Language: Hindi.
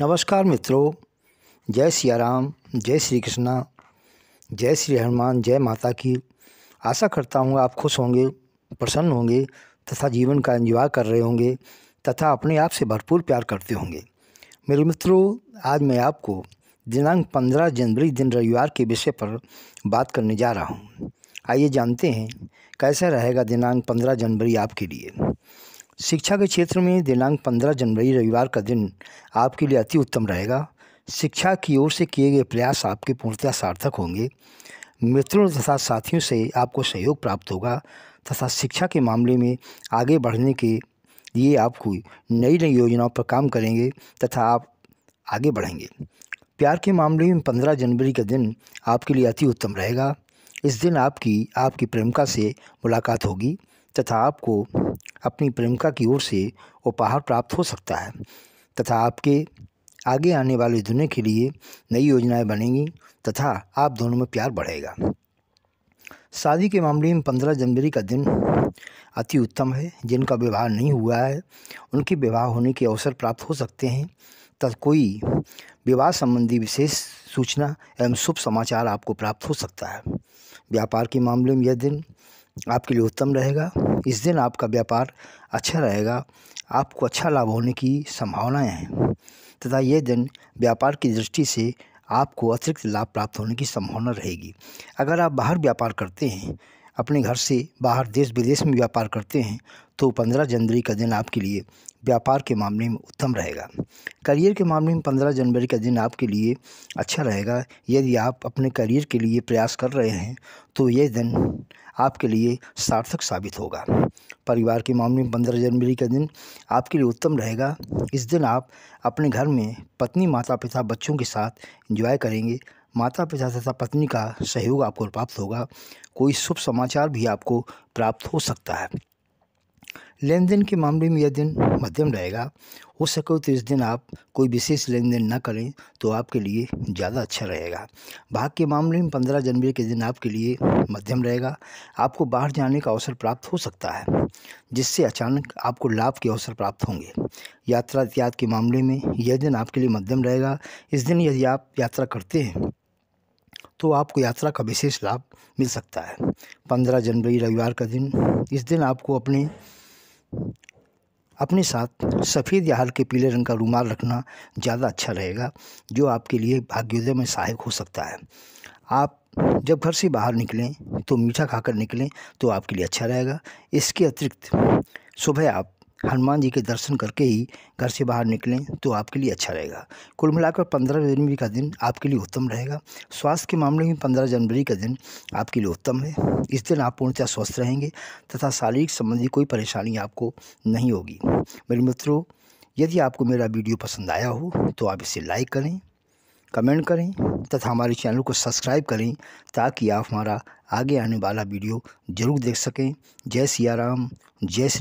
नमस्कार मित्रों जय सिया राम जय श्री कृष्णा जय श्री हनुमान जय माता की आशा करता हूँ आप खुश होंगे प्रसन्न होंगे तथा जीवन का इंजॉय कर रहे होंगे तथा अपने आप से भरपूर प्यार करते होंगे मेरे मित्रों आज मैं आपको दिनांक पंद्रह जनवरी दिन रविवार के विषय पर बात करने जा रहा हूँ आइए जानते हैं कैसा रहेगा दिनांक पंद्रह जनवरी आपके लिए शिक्षा के क्षेत्र में दिनांक 15 जनवरी रविवार का दिन आपके लिए अति उत्तम रहेगा शिक्षा की ओर से किए गए प्रयास आपके पूर्णतया सार्थक होंगे मित्रों तथा साथियों से आपको सहयोग प्राप्त होगा तथा शिक्षा के मामले में आगे बढ़ने के लिए आपको नई नई योजनाओं पर काम करेंगे तथा आप आगे बढ़ेंगे प्यार के मामले में पंद्रह जनवरी का दिन आपके लिए अति उत्तम रहेगा इस दिन आपकी आपकी प्रेमिका से मुलाकात होगी तथा आपको अपनी प्रेमिका की ओर से उपहार प्राप्त हो सकता है तथा आपके आगे आने वाले दुनिया के लिए नई योजनाएं बनेंगी तथा आप दोनों में प्यार बढ़ेगा शादी के मामले में पंद्रह जनवरी का दिन अति उत्तम है जिनका विवाह नहीं हुआ है उनके विवाह होने के अवसर प्राप्त हो सकते हैं तथा कोई विवाह संबंधी विशेष सूचना एवं शुभ समाचार आपको प्राप्त हो सकता है व्यापार के मामले में यह दिन आपके लिए उत्तम रहेगा इस दिन आपका व्यापार अच्छा रहेगा आपको अच्छा लाभ होने की संभावनाएँ हैं तथा यह दिन व्यापार की दृष्टि से आपको अतिरिक्त लाभ प्राप्त होने की संभावना रहेगी अगर आप बाहर व्यापार करते हैं अपने घर से बाहर देश विदेश में व्यापार करते हैं तो पंद्रह जनवरी का दिन आपके लिए व्यापार के मामले में उत्तम रहेगा करियर के मामले में पंद्रह जनवरी का दिन आपके लिए अच्छा रहेगा यदि आप अपने करियर के लिए प्रयास कर रहे हैं तो यह दिन आपके लिए सार्थक साबित होगा परिवार के मामले में पंद्रह जनवरी का दिन आपके लिए उत्तम रहेगा इस दिन आप अपने घर में पत्नी माता पिता बच्चों के साथ इंजॉय करेंगे माता पिता तथा पत्नी का सहयोग आपको प्राप्त होगा कोई शुभ समाचार भी आपको प्राप्त हो सकता है लेन देन के मामले में यह दिन मध्यम रहेगा हो सके तो इस दिन आप कोई विशेष लेन देन न करें तो आपके लिए ज़्यादा अच्छा रहेगा भाग के मामले में पंद्रह जनवरी के दिन आपके लिए मध्यम रहेगा आपको बाहर जाने का अवसर प्राप्त हो सकता है जिससे अचानक आपको लाभ के अवसर प्राप्त होंगे यात्रा त्याग के मामले में यह दिन आपके लिए मध्यम रहेगा इस दिन यदि आप यात्रा करते हैं तो आपको यात्रा का विशेष लाभ मिल सकता है पंद्रह जनवरी रविवार का दिन इस दिन आपको अपने अपने साथ सफ़ेद या हल्के पीले रंग का रुमाल रखना ज़्यादा अच्छा रहेगा जो आपके लिए भाग्योदय में सहायक हो सकता है आप जब घर से बाहर निकलें तो मीठा खाकर निकलें तो आपके लिए अच्छा रहेगा इसके अतिरिक्त सुबह आप हनुमान जी के दर्शन करके ही घर से बाहर निकलें तो आपके लिए अच्छा रहेगा कुल मिलाकर पंद्रह जनवरी का दिन आपके लिए उत्तम रहेगा स्वास्थ्य के मामले में पंद्रह जनवरी का दिन आपके लिए उत्तम है इस दिन आप पूर्णतः स्वस्थ रहेंगे तथा शारीरिक संबंधी कोई परेशानी आपको नहीं होगी मेरे मित्रों यदि आपको मेरा वीडियो पसंद आया हो तो आप इसे लाइक करें कमेंट करें तथा हमारे चैनल को सब्सक्राइब करें ताकि आप हमारा आगे आने वाला वीडियो जरूर देख सकें जय सिया राम जय श्री